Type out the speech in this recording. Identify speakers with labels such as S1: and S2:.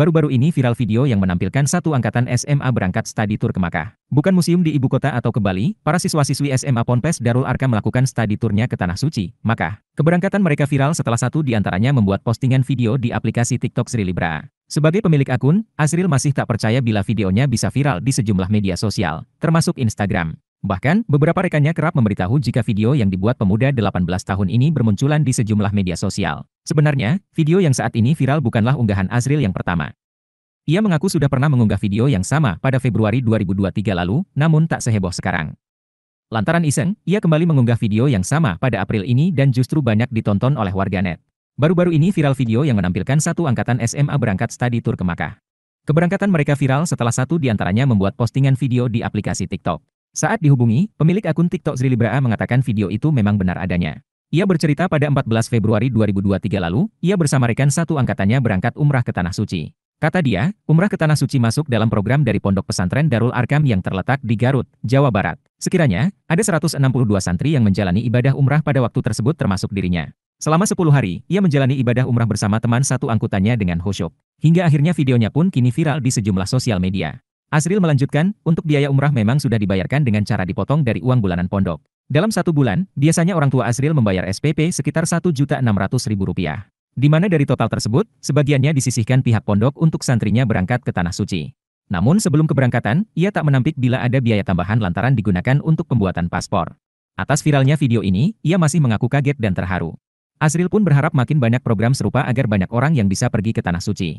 S1: Baru-baru ini viral video yang menampilkan satu angkatan SMA berangkat study tour ke Makkah. Bukan museum di ibu kota atau ke Bali, para siswa-siswi SMA Ponpes Darul Arka melakukan studi tournya ke Tanah Suci, Makkah. Keberangkatan mereka viral setelah satu di antaranya membuat postingan video di aplikasi TikTok Sri Libra. Sebagai pemilik akun, Azril masih tak percaya bila videonya bisa viral di sejumlah media sosial, termasuk Instagram. Bahkan, beberapa rekannya kerap memberitahu jika video yang dibuat pemuda 18 tahun ini bermunculan di sejumlah media sosial. Sebenarnya, video yang saat ini viral bukanlah unggahan Azril yang pertama. Ia mengaku sudah pernah mengunggah video yang sama pada Februari 2023 lalu, namun tak seheboh sekarang. Lantaran iseng, ia kembali mengunggah video yang sama pada April ini dan justru banyak ditonton oleh warganet. Baru-baru ini viral video yang menampilkan satu angkatan SMA berangkat study tour ke Makkah. Keberangkatan mereka viral setelah satu di antaranya membuat postingan video di aplikasi TikTok. Saat dihubungi, pemilik akun TikTok Zrilibra mengatakan video itu memang benar adanya. Ia bercerita pada 14 Februari 2023 lalu, ia bersama rekan satu angkatannya berangkat umrah ke Tanah Suci. Kata dia, umrah ke Tanah Suci masuk dalam program dari Pondok Pesantren Darul Arkam yang terletak di Garut, Jawa Barat. Sekiranya, ada 162 santri yang menjalani ibadah umrah pada waktu tersebut termasuk dirinya. Selama 10 hari, ia menjalani ibadah umrah bersama teman satu angkutannya dengan khusyuk. Hingga akhirnya videonya pun kini viral di sejumlah sosial media. Asril melanjutkan, untuk biaya umrah memang sudah dibayarkan dengan cara dipotong dari uang bulanan pondok. Dalam satu bulan, biasanya orang tua Azril membayar SPP sekitar Rp1.600.000. Di mana dari total tersebut, sebagiannya disisihkan pihak pondok untuk santrinya berangkat ke Tanah Suci. Namun sebelum keberangkatan, ia tak menampik bila ada biaya tambahan lantaran digunakan untuk pembuatan paspor. Atas viralnya video ini, ia masih mengaku kaget dan terharu. Azril pun berharap makin banyak program serupa agar banyak orang yang bisa pergi ke Tanah Suci.